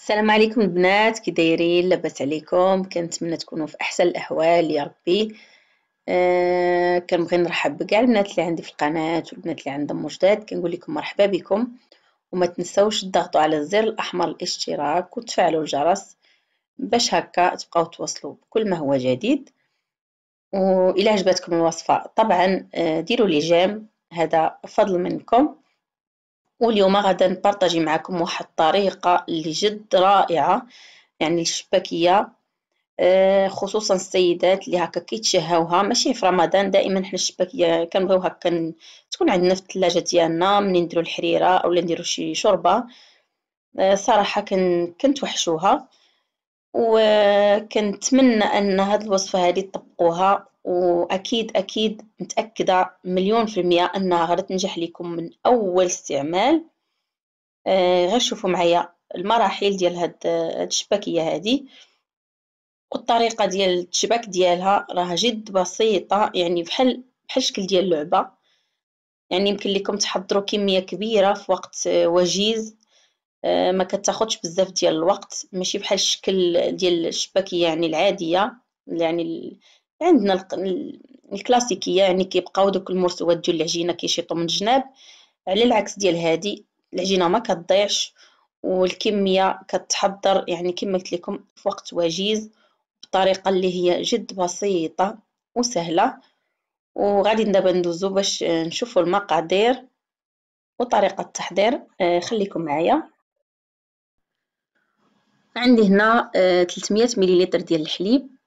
السلام عليكم البنات كي دايرين لاباس عليكم كنتمنى تكونوا في احسن الاحوال يا ربي آه كنبغي نرحب بكاع البنات اللي عندي في القناه والبنات اللي عندهم جداد كنقول لكم مرحبا بكم وما تنساوش تضغطوا على الزر الاحمر الاشتراك وتفعلوا الجرس باش هكا تبقاو توصلوا بكل ما هو جديد والى عجبتكم الوصفه طبعا آه، ديروا لي جيم هذا فضل منكم واليوم غدا نبارطاجي معكم واحد الطريقه اللي جد رائعه يعني الشباكيه آه، خصوصا السيدات اللي هكا كيتشهاوها ماشي في رمضان دائما حنا الشباكيه كنبغيو هكا تكون عندنا في الثلاجه ديالنا ملي نديرو الحريره اولا نديرو شي شوربه آه، صراحه كنتوحشوها وكنتمنى ان هاد الوصفه هذه تطبقوها واكيد اكيد متاكده مليون في المية انها غتنجح لكم من اول استعمال آه غير شوفوا معايا المراحل ديال هاد الشباكيه هادي والطريقه ديال الشباك ديالها راه جد بسيطه يعني بحال بحال شكل ديال اللعبه يعني يمكن لكم تحضروا كميه كبيره في وقت آه، وجيز آه ما كتاخدش بزاف ديال الوقت ماشي بحال الشكل ديال الشباكيه يعني العاديه يعني عندنا الكلاسيكيه يعني كيبقاو دوك المرسوات ديال العجينه كيشيطو من جناب على العكس ديال هادي العجينه ما كتضيعش والكميه كتحضر يعني كما قلت لكم في وقت وجيز بطريقه اللي هي جد بسيطه وسهله وغادي دابا ندوزو باش نشوفوا المقادير وطريقه التحضير آه، خليكم معايا عندي هنا 300 آه، مليلتر ديال الحليب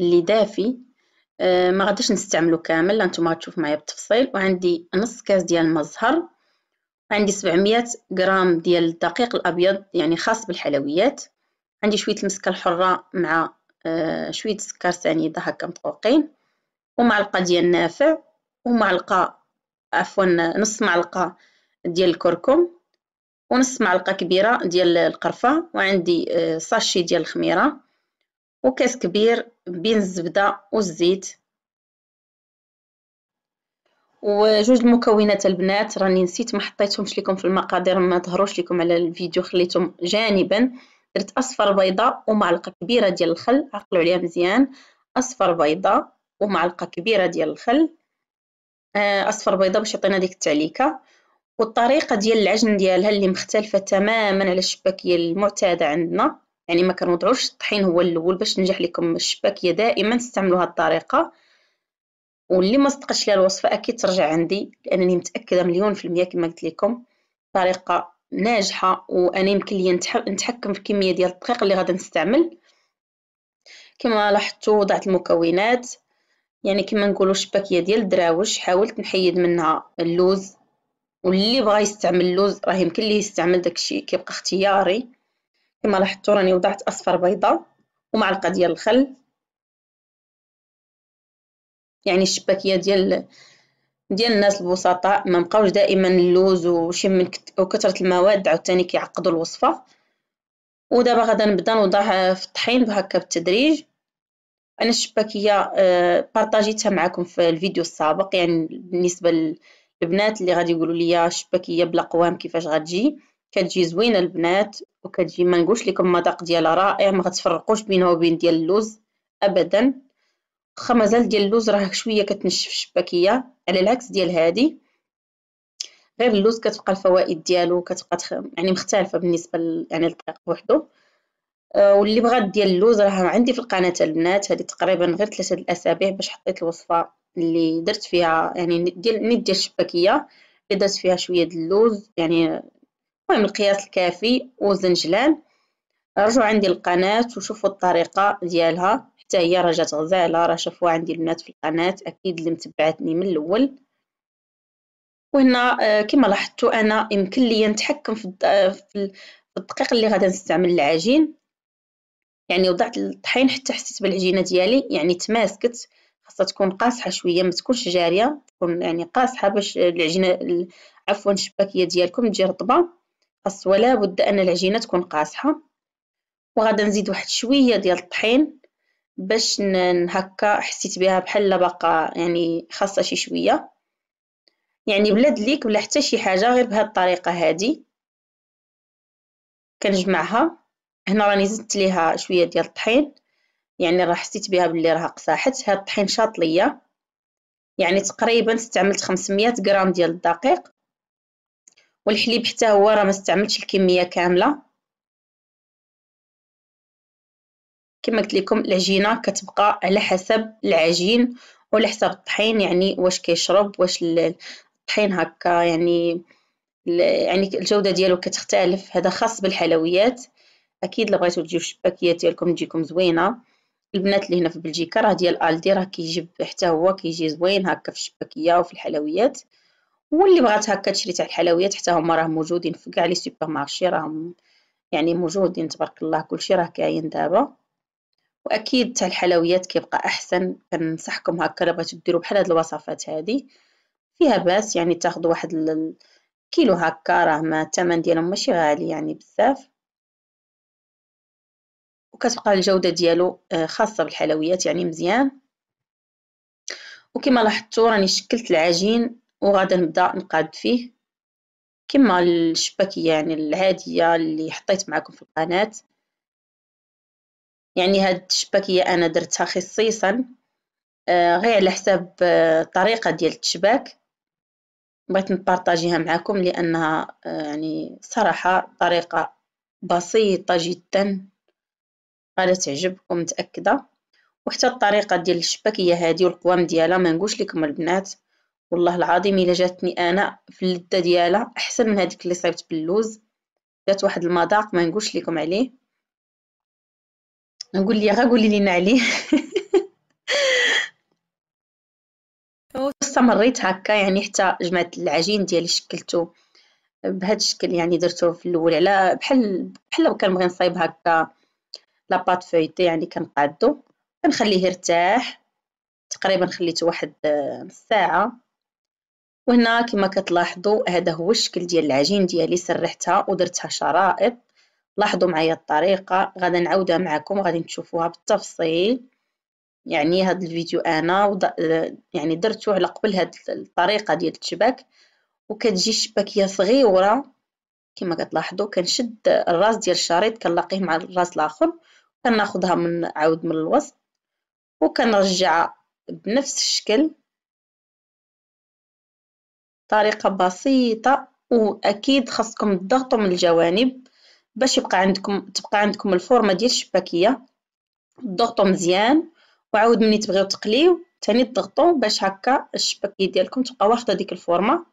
اللي دافي آه، ما غاديش نستعملو كامل انتم تشوف معايا بالتفصيل وعندي نص كاس ديال الماء الزهر عندي 700 غرام ديال الدقيق الابيض يعني خاص بالحلويات عندي شويه المسكه الحره مع آه، شويه سكر سنيده هكا مطقوقين ومعلقه ديال النافع ومعلقه عفوا نص معلقه ديال الكركم ونص معلقه كبيره ديال القرفه وعندي آه، ساشي ديال الخميره وكاس كبير بين الزبدة والزيت وجوج المكونات البنات راني نسيت ما حطيتهمش لكم في المقادير ما ظهروش لكم على الفيديو خليتهم جانبا درت اصفر بيضه ومعلقه كبيره ديال الخل عقلوا عليها مزيان اصفر بيضه ومعلقه كبيره ديال الخل آه، اصفر بيضه باش يعطينا ديك التعليكه والطريقه ديال العجن ديالها اللي مختلفه تماما على الشباكيه المعتاده عندنا يعني ما كنوضعوش الطحين هو الاول باش تنجح لكم الشباكيه دائما استعملوا هذه الطريقه واللي ما صدقش ليها الوصفه اكيد ترجع عندي لانني متاكده مليون في المية كما قلت لكم طريقه ناجحه وانا يمكن لي نتحكم في الكميه ديال الدقيق اللي غادي نستعمل كما لاحظتوا وضعت المكونات يعني كما نقولوا الشباكيه ديال الدراوش حاولت نحيد منها اللوز واللي بغى يستعمل اللوز راه يمكن ليه يستعمل داكشي كيبقى اختياري كما لاحظتوا راني وضعت اصفر بيضه ومعلقه ديال الخل يعني الشباكيه ديال ديال الناس البسطاء ما بقاوش دائما اللوز وشي من كثره المواد عاوتاني كيعقدوا الوصفه ودابا غادا نبدا نوضعها في الطحين بهكا بالتدريج انا الشباكيه آه، بارطاجيتها معكم في الفيديو السابق يعني بالنسبه للبنات اللي غادي يقولوا لي الشباكيه بلا قوام كيفاش غتجي كتجي زوينه البنات وكتجي ما نقولش لكم مذاق ديالها رائع ما غتفرقوش بينها وبين ديال اللوز ابدا واخا مازال ديال اللوز راه شويه كتنشف الشباكيه على العكس ديال هادي غير اللوز كتبقى الفوائد ديالو كتبقى تخ... يعني مختلفه بالنسبه ل... يعني للطريق بوحدو آه، واللي بغات ديال اللوز راه عندي في القناه البنات هذه تقريبا غير ثلاثه الاسابيع باش حطيت الوصفه اللي درت فيها يعني ديال نيت ديال الشباكيه اللي درت فيها شويه د اللوز يعني المهم القياس الكافي وزنجلان رجعوا عندي القناة وشوفوا الطريقة ديالها حتى هي راه جات غزالة راه شافوها عندي البنات في القناة أكيد اللي متبعتني من الأول وهنا آه، كما لاحظتوا أنا يمكن لي نتحكم آه، في الدقيق اللي غادي نستعمل العجين يعني وضعت الطحين حتى حسيت بالعجينة ديالي يعني تماسكت خاصها تكون قاصحة شوية ما تكونش جارية تكون يعني قاصحة باش العجينة عفوا الشباكية ديالكم تجي رطبة خاص ولا بد ان العجينه تكون قاصحه وغادا نزيد واحد شويه ديال الطحين باش هكا حسيت بها بحال باقا يعني خاصه شي شويه يعني بلا دليك بلا حتى شي حاجه غير بهاد الطريقه هادي كنجمعها هنا راني زدت ليها شويه ديال الطحين يعني راه حسيت بها بلي راه قصاحت هاد الطحين شاطليه يعني تقريبا استعملت 500 غرام ديال الدقيق والحليب حتى هو راه ما استعملتش الكميه كامله كما قلت لكم العجينه كتبقى على حسب العجين وعلى حسب الطحين يعني واش كيشرب واش الطحين هكا يعني يعني الجوده ديالو كتختلف هذا خاص بالحلويات اكيد اللي بغيتو تجيو الشباكيات ديالكم تجيكم زوينه البنات اللي هنا في بلجيكا راه ديال الدي راه كيجيب حتى هو كيجي زوين هكا في الشباكيه وفي الحلويات واللي بغات هكا تشري تاع الحلويات حتى هما راه موجودين في كاع لي سوبر مارشي راهم يعني موجودين تبارك الله كلشي راه كاين دابا واكيد تاع الحلويات كيبقى احسن كنصحكم هكا الا بغيتو ديروا بحال هاد الوصفات هادي فيها باس يعني تاخذوا واحد كيلو هكا راه ما الثمن ديالهم ماشي غالي يعني بزاف وكتبقى الجوده ديالو آه، خاصه بالحلويات يعني مزيان وكما لاحظتوا راني شكلت العجين وغادا نبدا نقاد فيه كما الشباكية يعني العادية اللي حطيت معكم في القناة يعني هاد الشباكية أنا درتها خصيصا آه، غير على حساب الطريقة آه، ديال التشباك بغيت نبارطاجيها معكم لأنها آه، يعني صراحة طريقة بسيطة جدا غادي تعجبكم متأكدة وحتى الطريقة ديال الشباكية هادي والقوام ديالها ما نقولش لكم البنات والله العظيم الا جاتني انا في اللده ديالها احسن من هذيك اللي صايبت باللوز جات واحد المذاق ما نقولش لكم عليه نقول لي غا قولي لينا عليه استمريت هكا يعني حتى جمعت العجين ديالي شكلته بهذا الشكل يعني درته في الاول على بحال بحال لو كنبغي نصايب هكا لاباط فويتي يعني كنقادو كنخليه يرتاح تقريبا خليته واحد آه، نص ساعه وهنا كما كتلاحظوا هذا هو الشكل ديال العجين ديالي سرحتها ودرتها شرائط لاحظوا معايا الطريقة غدا نعاودها معكم غادي تشوفوها بالتفصيل يعني هذا الفيديو انا وض... يعني درتو على قبل هاد الطريقة ديال الشباك وكتجي الشباكية صغيرة كما كتلاحظوا كنشد الراس ديال الشريط كنلاقيه مع الراس الاخر كناخذها من عاود من الوسط وكنرجعها بنفس الشكل طريقة بسيطة وأكيد خاصكم تضغطوا من الجوانب باش يبقى عندكم تبقى عندكم الفورمة ديال الشباكية تضغطوا مزيان وعاود مني تبغيو تقليو تاني تضغطوا باش هكا الشباكية ديالكم تبقى واخده ديك الفورمة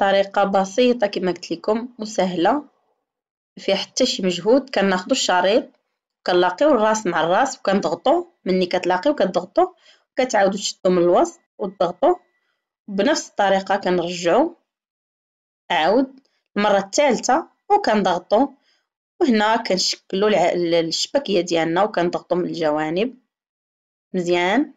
طريقة بسيطة كما قلت لكم وسهلة فيها حتى شي مجهود كناخدو الشريط كنلاقيو الراس مع الراس وكنضغطو مني كتلاقيو كتضغطو كتعاودو تشدو من الوسط وتضغطوا بنفس الطريقه كنرجعو عاود المره الثالثه وكنضغطوا وهنا كنشكلو الشبكيه ديالنا وكنضغطوا من الجوانب مزيان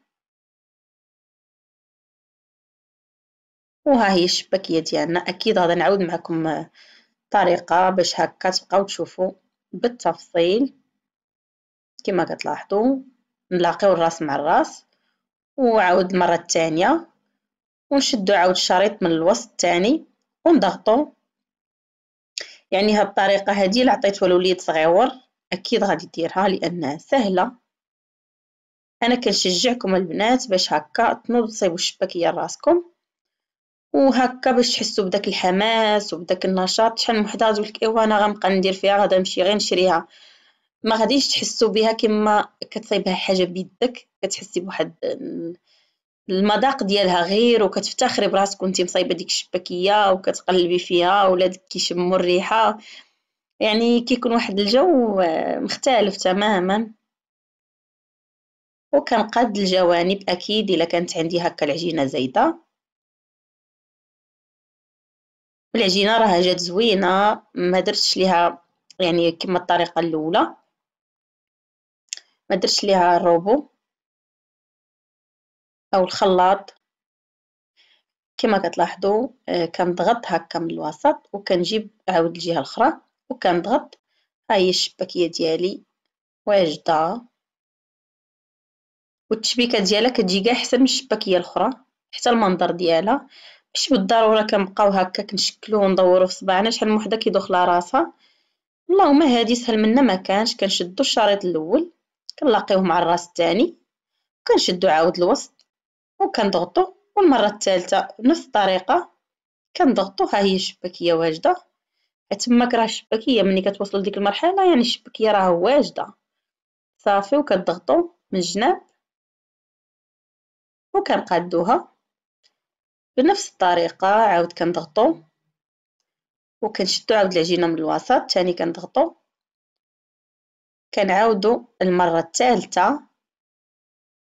وها هي الشبكيه ديالنا اكيد غادي نعاود معكم طريقه باش هكا تبقاو تشوفوا بالتفصيل كما كتلاحظوا نلاقيو الراس مع الراس وعاود المرة تانية ونشدو عاود الشريط من الوسط الثاني ونضغطو يعني هاد الطريقة هادي اللي لوليد صغيور اكيد غادي ديرها لانها سهلة انا كنشجعكم البنات باش هكا تنوضو تصيبو الشباكية لراسكم وهكا باش تحسو بداك الحماس وبداك النشاط شحال من وحده تقولك ايوا انا غنبقى ندير فيها غادا نمشي غير نشريها ما غاديش تحسو بها كما كتصيبها حاجه بيدك كتحسي بواحد المذاق ديالها غير وكتفتخري براسك وانت مصايبه ديك الشباكيه وكتقلبي فيها ولادك كيشموا الريحه يعني كيكون واحد الجو آه، مختلف تماما وكنقاد الجوانب اكيد الا كانت عندي هكا العجينه زايده العجينه راه جات زوينه ما درتش ليها يعني كما الطريقه الاولى ما درتش ليها الروبو أو الخلاط كما كتلاحظوا آه، كنضغط هكا من الوسط وكنجيب عاود الجهه الاخرى وكنضغط ها هي الشباكيه ديالي واجده والتشبيكه ديالها كتجي كاع احسن من الشباكيه الاخرى حتى المنظر ديالها ماشي بالضروره كنبقاو هكا كنشكلو وندورو في صباعنا شحال من وحده كيدخلها راسها اللهم هادي سهل منا ما كانش كنشدو الشريط الاول كنلاقيوه مع الراس الثاني كنشدو عاود الوسط وكنضغطو والمره الثالثه بنفس الطريقه كنضغطو ها هي الشباكيه واجده تماك راه الشباكيه ملي كتوصلوا لديك المرحله يعني الشباكيه راه واجده صافي وكنضغطو من الجناب وكنقادوها بنفس الطريقه عاود كنضغطو وكنشدو عاود العجينه من الوسط ثاني كنضغطو كنعاودو المره الثالثه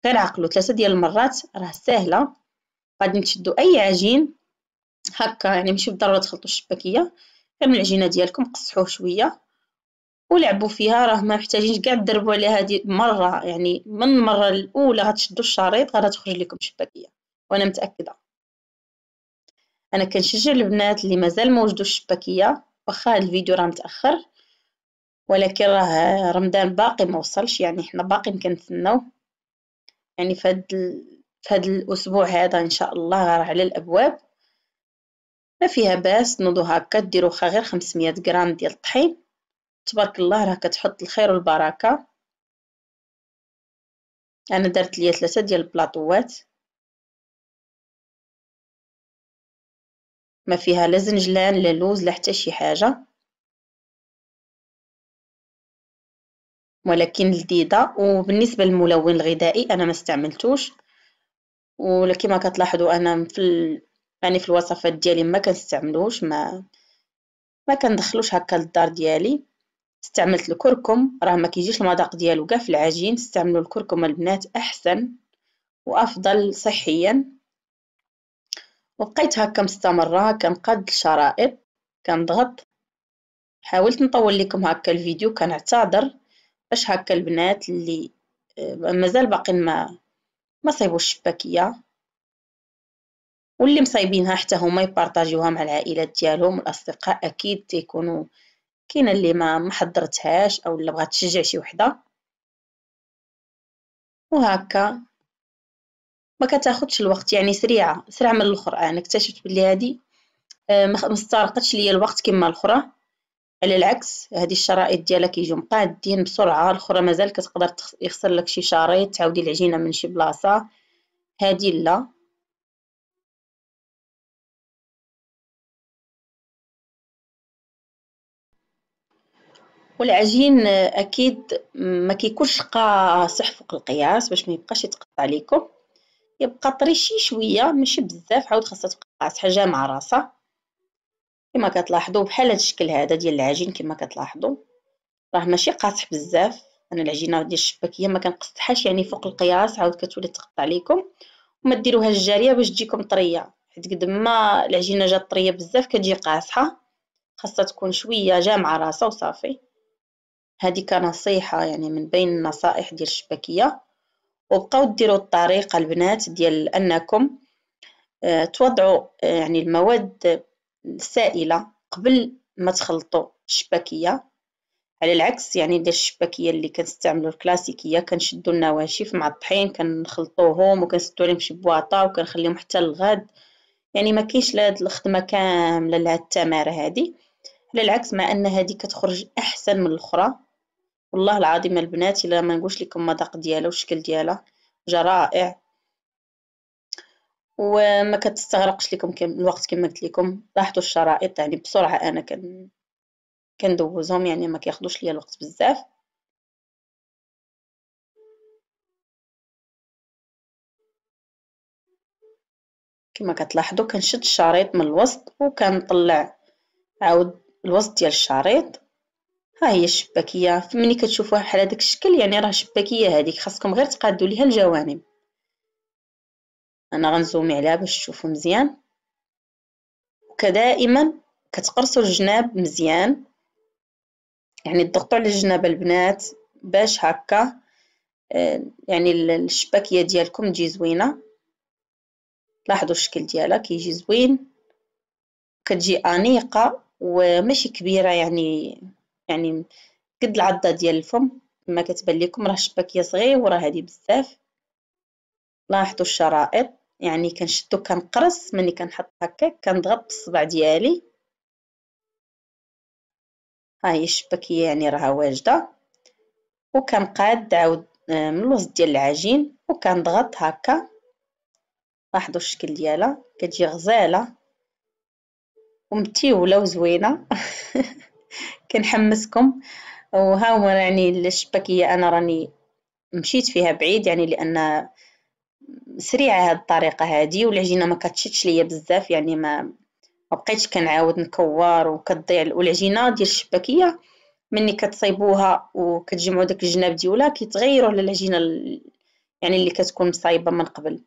غير عقلو ثلاثة ديال المرات راه ساهلة غادي تشدو أي عجين هكا يعني ماشي بالضرورة تخلطو الشباكية غير من العجينة ديالكم قصحوه شوية ولعبوا فيها راه ما محتاجينش كاع تدربوا عليها هذه مره يعني من المره الاولى غتشدوا الشريط غادي تخرج لكم شباكيه وانا متاكده انا كنشجع البنات اللي مازال ما وجدوش الشباكيه واخا الفيديو راه متاخر ولكن راه رمضان باقي ما وصلش يعني حنا باقي كنتسناو يعني في هاد في هاد الاسبوع هذا ان شاء الله راه على الابواب ما فيها باس تنوضو هكا ديرو غير 500 غرام ديال الطحين تبارك الله راه كتحط الخير والبركه انا درت ليا ثلاثه ديال البلاطوات ما فيها لا زنجلان لا لوز لا حتى شي حاجه ولكن لذيذه وبالنسبه للملون الغذائي انا ما استعملتوش ما كتلاحظوا انا في ال... يعني في الوصفات ديالي ما كنستعملوش ما ما كندخلوش هكا للدار ديالي استعملت الكركم راه ما كيجيش المذاق ديالو كاع في العجين استعملوا الكركم البنات احسن وافضل صحيا وبقيت هكا مستمره كنقاد الشرائط كنضغط حاولت نطول لكم هكا الفيديو كنعتذر باش هكا البنات اللي آه، مازال باقين ما ما صايبوش الشباكيه واللي مصايبينها حتى هما يبارطاجيوها مع العائلات ديالهم والاصدقاء اكيد تيكونوا كاينه اللي ما محضرتهاش او اللي بغات تشجع شي وحده وهكا ما كتاخذش الوقت يعني سريعه سرعه من الاخرى انا اكتشفت بلي هذه آه، ما استغرقتش ليا الوقت كما الاخرى على العكس هذه الشرائط ديالها كيجيو مقادين بسرعه الاخرى مازال كتقدر يخسر لك شي شريط تعاودي العجينه من شي بلاصه هذه لا والعجين اكيد ما كيكونش قاصح فوق القياس باش ما يبقاش يتقطع ليكم يبقى طري شي شويه ماشي بزاف عاود خاصها تبقى قاصحه جامعه راسها كما كتلاحظوا بحال هذا الشكل هذا ديال العجين كما كتلاحظوا راه ماشي قاصح بزاف انا العجينه ديال الشباكيه ما كنقصحهاش يعني فوق القياس عاود كتولي تقطع ليكم وما ديروها الجاريه باش تجيكم طريه حيت قد ما العجينه جات طريه بزاف كتجي قاصحه خاصها تكون شويه جامعه راسها وصافي هذه كنصيحه يعني من بين النصائح ديال الشباكيه وبقاو ديروا الطريقه البنات ديال انكم آه، توضعوا آه، يعني المواد السائله قبل ما تخلطوا الشباكيه على العكس يعني ديال الشباكيه اللي كنستعملوا الكلاسيكيه كنشدوا النواشف مع الطحين كنخلطوهم وكنسدو عليهم شي بواطه وكنخليهم حتى الغد يعني ما كاينش لهاد الخدمه كامله لهاد التماره هادي على العكس مع ان هادي كتخرج احسن من الاخرى والله العظيم البنات الا ما نقولش لكم مذاق ديالها والشكل ديالها جرائع رائع وما كتستغرقش لكم الوقت كما قلت لكم لاحظوا الشرائط يعني بسرعه انا كن كندوزهم يعني ما كياخذوش ليا الوقت بزاف كما كتلاحظوا كنشد الشريط من الوسط وكنطلع عاود الوسط ديال الشريط ها هي الشباكيه ملي كتشوفوها بحال هذاك الشكل يعني راه شباكيه هذيك خاصكم غير تقادوا ليها الجوانب انا غنزومي عليها باش تشوفوا مزيان وكدائما كتقرصوا الجناب مزيان يعني تضغطوا على الجناب البنات باش هكا آه، يعني الشباكيه ديالكم تجي زوينه لاحظوا الشكل ديالها كيجي زوين كتجي انيقه وماشي كبيره يعني يعني قد العضه ديال الفم كما كتبان لكم راه الشباكيه وراه هذه بزاف لاحظوا الشرائط يعني كنشدو كنقرص ملي كنحط هكاك كنضغط بالصبع ديالي ها هي الشبكيه يعني راها واجده وكنقاد عاود آه، من الوسط ديال العجين وكنضغط هكا لاحظوا الشكل ديالها كتجي غزاله ومتيوله وزوينه كنحمسكم وها هو يعني الشبكيه انا راني مشيت فيها بعيد يعني لان سريعه هاد الطريقه هادي والعجينه ما كتشدش ليا بزاف يعني ما ما بقيتش كنعاود نكور وكتضيع والعجينه ديال الشباكيه ملي كتصيبوها وكتجمعوا داك الجناب ديولها كيتغيروا على العجينه يعني اللي كتكون مصايبه من قبل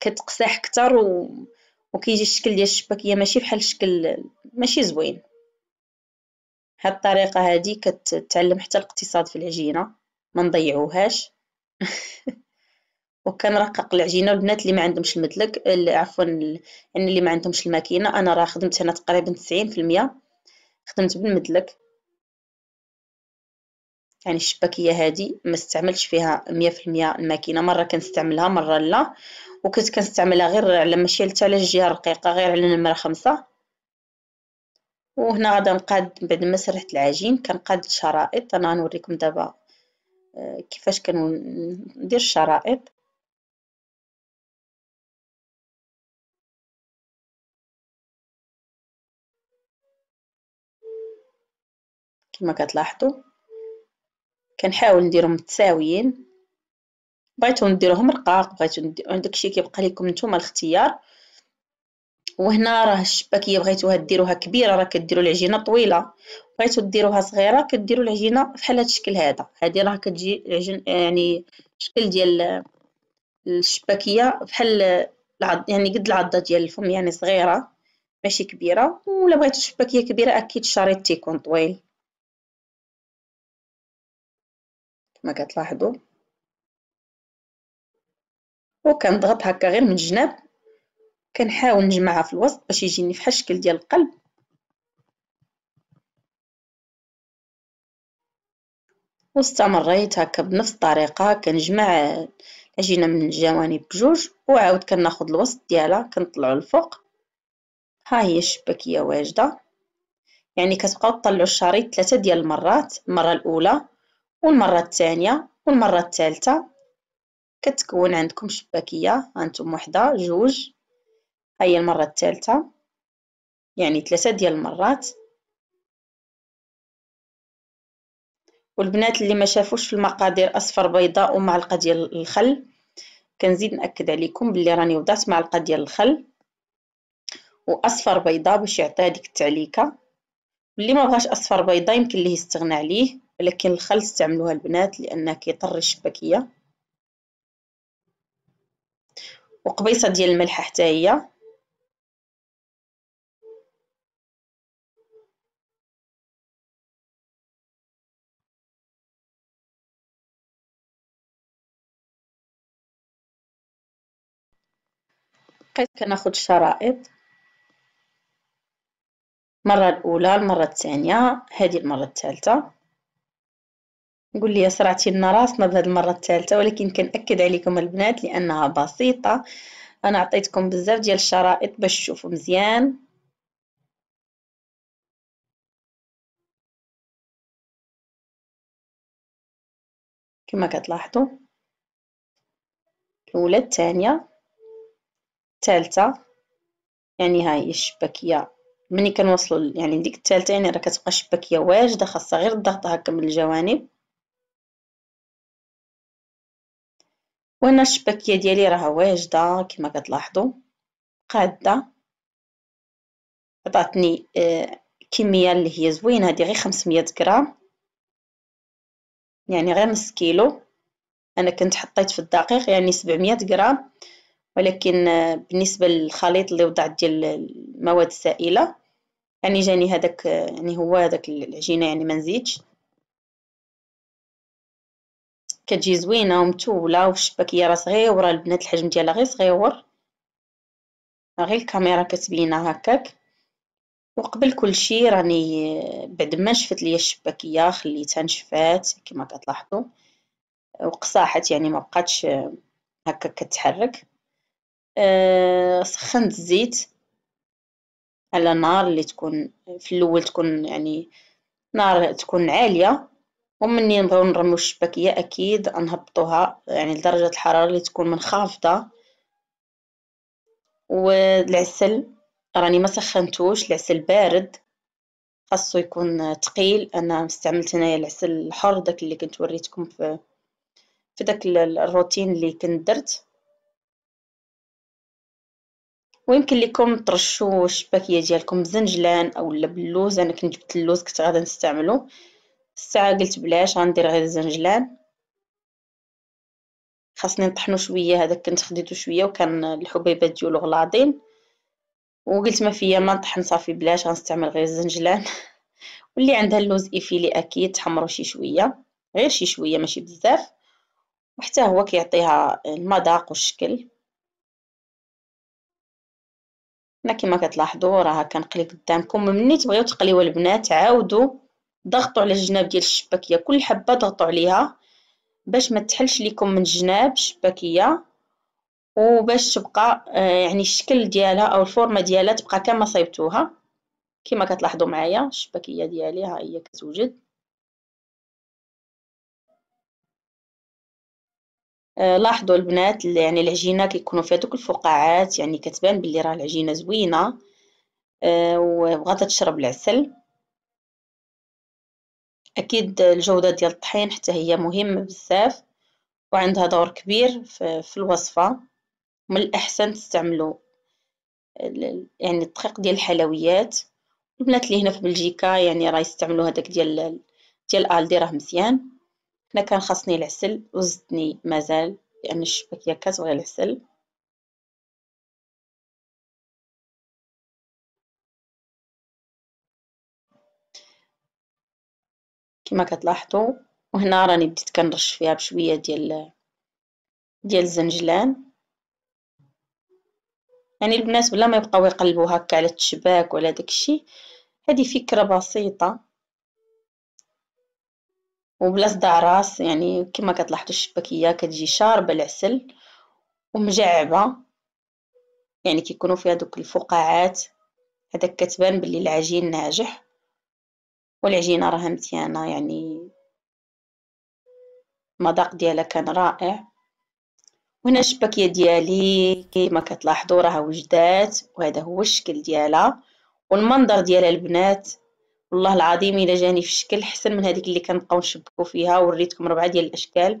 كتقساح كتر و... وكيجي الشكل ديال الشباكيه ماشي بحال الشكل ماشي زوين هاد الطريقه هادي كتعلم حتى الاقتصاد في العجينه ما نضيعوهاش رقق العجينه البنات اللي ما عندهمش المدلك عفوا يعني اللي ما عندهمش الماكينه انا راه خدمت هنا تقريبا 90% خدمت بالمدلك يعني الشباكيه هذه ما استعملتش فيها 100% الماكينه مره كنستعملها مره لا وكنت كنستعملها غير على ماشي حتى على الجهه الرقيقه غير على نمره خمسة وهنا غادا نقاد بعد ما سرحت العجين كنقاد الشرائط انا غنوريكم دابا آه، كيفاش كندير الشرائط كما كتلاحظوا كنحاول نديرهم متساويين بغيتو نديروهم رقاق بغيتو ندير داكشي كيبقى لكم نتوما الاختيار وهنا راه الشباكيه بغيتوها ديروها كبيره راه كديروا العجينه طويله بغيتو ديروها صغيره كديروا العجينه بحال هذا الشكل هذا هذه راه كتجي العجين يعني الشكل ديال الشباكيه بحال العض يعني قد العضه ديال الفم يعني صغيره ماشي كبيره ولا بغيتو شباكيه كبيره اكيد الشريط تيكون طويل كما كتلاحظوا وكنضغط هكا غير من الجناب كنحاول نجمعها في الوسط باش يجيني فحال الشكل ديال القلب واستمريت هكا بنفس الطريقه كنجمع العجينه من الجوانب بجوج وعاود كناخذ الوسط ديالها كنطلعو الفوق ها هي الشباكيه واجده يعني كتبقاو تطلعوا الشريط ثلاثه ديال المرات المره الاولى والمرة الثانية والمرة الثالثة كتكون عندكم شباكية هانتم وحدة جوج هاهي المرة الثالثة يعني ثلاثة ديال المرات والبنات اللي ما شافوش في المقادير اصفر بيضاء ومعلقه ديال الخل كنزيد ناكد عليكم باللي راني وضعت معلقه ديال الخل واصفر بيضاء باش يعطي هذيك التعليكه واللي ما بغاش اصفر بيضاء يمكن ليه يستغنى عليه ولكن الخل استعملوها البنات لانه كيطر الشبكية وقبيصة ديال الملح حتى هي بقيت كناخد الشرائط المرة الأولى المرة الثانية هذه المرة الثالثة قول لي صرعتي لنا راسنا بهاد المره الثالثه ولكن كنأكد عليكم البنات لانها بسيطه انا عطيتكم بزاف ديال الشرائط باش تشوفوا مزيان كما كتلاحظوا الاولى الثانيه الثالثه يعني ها هي الشباكيه ملي كنوصلوا يعني ديك الثالثه يعني راه كتبقى الشباكيه واجده خاصها غير الضغط هكا من الجوانب وانا الشباكية ديالي راه واجدة كما كتلاحظوا قادة عطاتني آه، كمية اللي هي زوينة هذه غير 500 غرام يعني غير نص كيلو انا كنت حطيت في الدقيق يعني 700 غرام ولكن آه، بالنسبه للخليط اللي وضعت ديال المواد السائله يعني جاني هذاك آه، يعني هو هذاك العجينه يعني ما نزيدش كتجي زوينه ومتوله والشباكيه راه صغيوره البنات الحجم ديالها غير صغيور غير الكاميرا كتبينها هكاك وقبل كلشي راني بعد ما شفت ليا الشباكيه خليتها نشفات كما كتلاحظوا وقصاحت يعني ما بقاتش هكا كتحرك آه، سخنت الزيت على نار اللي تكون في الاول تكون يعني نار تكون عاليه ومني نبغيو نرمو الشباكية أكيد نهبطوها يعني لدرجة الحرارة اللي تكون منخفضة والعسل راني ما سخنتوش العسل بارد خاصو يكون ثقيل انا استعملت هنايا العسل الحر داك اللي كنت وريتكم في في داك الروتين اللي كنت درت ويمكن لكم ترشوا الشباكيه ديالكم بزنجلان او اللوز انا كنت جبت اللوز كنت غادا نستعملو الساعه قلت بلاش غندير غير الزنجلان خاصني نطحنو شويه هذاك كنت خديتو شويه وكان الحبيبات ديالو غلاضين وقلت ما فيا ما نطحن صافي بلاش غنستعمل غير الزنجلان واللي عندها اللوز ايفيلي اكيد تحمرو شي شويه غير شي شويه ماشي بزاف وحتى هو كيعطيها المذاق والشكل هنا كما كتلاحظوا راها كنقلي قدامكم ملي تبغيو تقليوا البنات عاودوا ضغطوا على الجناب ديال الشباكيه كل حبه ضغطوا عليها باش ما تحلش لكم من جناب الشباكيه وباش تبقى آه، يعني الشكل ديالها او الفورمه ديالها تبقى كما صيبتوها كما كتلاحظوا معايا الشباكيه ديالي ها هي كتوجد آه، لاحظوا البنات يعني العجينه كيكونوا فيها دوك الفقاعات يعني كتبان بلي راه العجينه زوينه آه، وبغات تشرب العسل اكيد الجوده ديال الطحين حتى هي مهمه بزاف وعندها دور كبير في الوصفه من الاحسن تستعملوا يعني الدقيق ديال الحلويات البنات اللي هنا في بلجيكا يعني راه يستعملوا هذاك ديال ديال الدي راه مزيان هنا كان خاصني العسل وزدني مازال لان يعني الشباكيه كتبغي العسل كما كتلاحظوا وهنا راني بديت كنرش فيها بشويه ديال ديال الزنجلان يعني البنات بلا ما يبقاو يقلبوا هكا على التشباك ولا داكشي هذه فكره بسيطه وبلا صداع راس يعني كما كتلاحظوا الشباكيه كتجي شاربه العسل ومجعبه يعني كيكونوا فيها دوك الفقاعات هذاك كتبان باللي العجين ناجح والعجينة راها مزيانة يعني المذاق ديالها كان رائع وهنا الشباكيه ديالي كيما كتلاحظوا راها وجدات وهذا هو الشكل ديالها والمنظر ديالها البنات والله العظيم الا جاني في الشكل حسن من هذيك اللي كنبقاو نشبكوا فيها وريتكم ربعه ديال الاشكال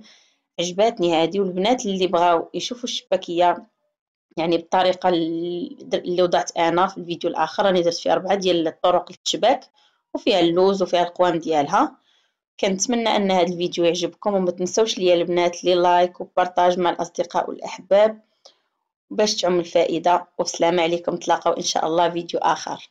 عجباتني هذه والبنات اللي بغاو يشوفوا الشباكيه يعني بالطريقه اللي وضعت انا في الفيديو الاخر راني درت فيه اربعه ديال الطرق للشباك وفيها اللوز وفيها القوام ديالها كنتمنى ان هذا الفيديو يعجبكم وما تنسوش ليا البنات لي لايك وبارطاج مع الاصدقاء والاحباب باش تعم الفائده والسلام عليكم تلاقاو ان شاء الله فيديو اخر